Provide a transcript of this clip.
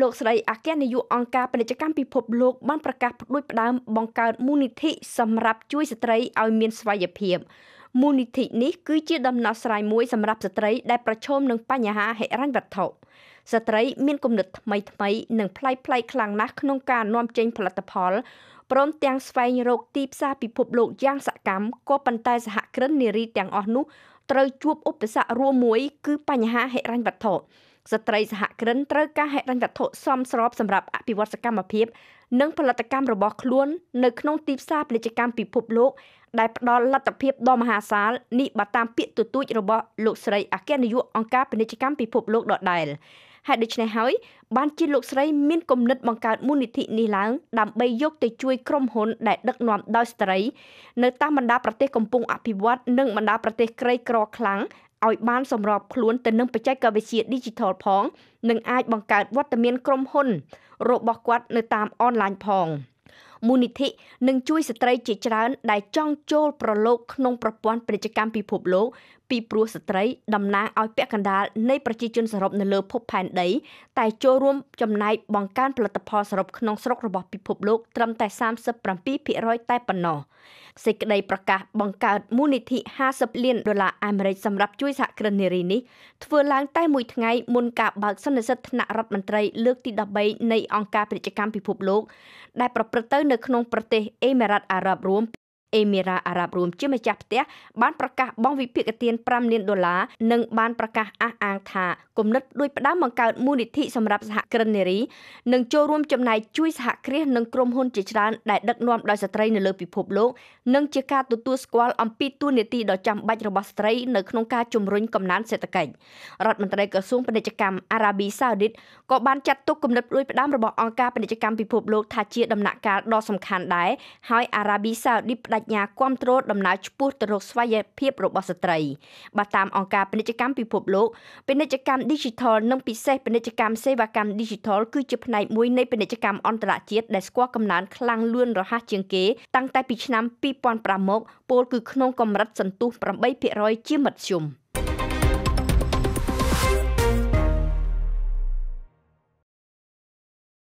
លោកស្រីអគ្គនាយកអង្គការពាណិជ្ជកម្មពិភពលោកបានប្រកាសផ្ដួចផ្ដើមបង្កើតមូលនិធិសម្រាប់ជួយស្ត្រីឲ្យមាន ស្វ័យភាពមូលនិធិ នេះគឺជាដំណោះស្រាយមួយសម្រាប់ស្ត្រីដែលប្រឈមនឹងបញ្ហាហិរញ្ញវត្ថុស្ត្រីមានគំនិតថ្មីថ្មីនិងប្លែកប្លែកខ្លាំងណាស់ក្នុងការនាំចេញផលិតផលព្រមទាំងស្វែងរក ទីផ្សារពិភពលោកយ៉ាងសកម្មក៏ប៉ុន្តែ សហគ្រិននារីទាំងអស់នោះត្រូវជួបឧបសគ្គរួមមួយគឺបញ្ហាហិរញ្ញវត្ថុស្ត្រីសហគ្រិនត្រូវការហិរញ្ញវត្ថុសមស្របសម្រាប់អភិវឌ្ឍសកម្មភាពនិងផលិតកម្មរបស់ខ្លួននៅក្នុងទីផ្សារពាណិជ្ជកម្មពិភពលោក ដែលផ្ដល់លទ្ធភាពដ៏មហាសាលនេះបើតាមពាក្យទទូចរបស់លោកស្រីអគ្គនាយកអង្គការពាណិជ្ជកម្មពិភពលោកដដែលហើយដូច្នេះហើយបានជាលោកស្រីមានគំនិត បង្កើតមូលនិធិនេះឡើងដើម្បីយកទៅជួយក្រុមហ៊ុនដែល ដឹកនាំដោយស្ត្រី នៅតាមបណ្ដាប្រទេសកំពុងអភិវឌ្ឍនិងបណ្ដាប្រទេសក្រីក្រខ្លាំងឲ្យបានសម្របខ្លួនទៅនឹងបច្ចេកវិទ្យា Digital ផងនិងអាចបង្កើតវត្តមានក្រុមហ៊ុន របស់គាត់នៅតាមអនឡាញផង។មូលនិធិនឹងជួយស្ត្រី ជាច្រើន ដែលចង់ចូលប្រឡូកក្នុងប្រព័ន្ធពាណិជ្ជកម្មពិភពលោក ពីព្រោះស្ត្រីតំណាងឲ្យពាក់កណ្ដាលនៃប្រជាជនសរុបនៅលើភពផែនដីតែចូលរួមចំណែកបង្កើនផលិតផលសរុបក្នុងស្រុករបស់ពិភពលោកត្រឹមតែ37%តែប៉ុណ្ណោះសេចក្តីប្រកាសបង្កើតមូលនិធិ50លានដុល្លារអាមេរិកសម្រាប់ជួយសហគ្រិននារីនេះធ្វើឡើង តែមួយថ្ងៃមុនការបើកសន្និសីទថ្នាក់រដ្ឋមន្ត្រីលើកទី13នៃអង្គការពាណិជ្ជកម្មពិភពលោកដែលប្រព្រឹត្តទៅនៅនៅក្នុងប្រទេសអេមីរ៉ាត់អារ៉ាប់រួមអេមីរ៉ាអារ៉ាប់រួមជាម្ចាស់ផ្ទះបានប្រកាសបង់វិភាគទាន5លានដុល្លារនិងបានប្រកាសអះអាងថាគំនិតដូចផ្ដើមបង្កើតមូលនិធិសម្រាប់សហគ្រិននារីនិងចូលរួមចំណែកជួយសហគ្រាសនិងក្រុមហ៊ុនជាច្រើនដែលដឹកនាំដោយស្ត្រីនៅលើពិភពលោកនិងជាការទទួលស្គាល់អំពីទួលនីតិដ៏ចាំបាច់របស់ស្ត្រីនៅក្នុងការជំរុញកំណើនសេដ្ឋកិច្ចរដ្ឋមន្ត្រីក្រសួងពាណិជ្ជកម្មអារ៉ាប៊ីសាអូឌីតក៏បានចាត់ទុកគំនិតដូចផ្ដើមរបស់អង្គការពាណិជ្ជកម្មពិភពលោកថាជាដំណាក់កាលដ៏សំខាន់ដែរហើយអារ៉ាប៊ីសាអូឌីតបដិញ្ញាគ្រប់គ្រងដំណើរឆ្ពោះទៅរកស្វ័យភាពរបស់ស្ត្រីបាទតាមអង្គការពាណិជ្ជកម្មពិភពលោកពាណិជ្ជកម្ម Digital និងពិសេសពាណិជ្ជកម្មសេវាកម្ម Digital គឺជាផ្នែកមួយនៃពាណិជ្ជកម្មអន្តរជាតិដែលស្គាល់កំណើនខ្លាំងលឿនរហ័សជាងគេតាំងតែពីឆ្នាំ2005មកពលគឺក្នុងកម្រិត សន្ទុះ8%ជាមធ្យម។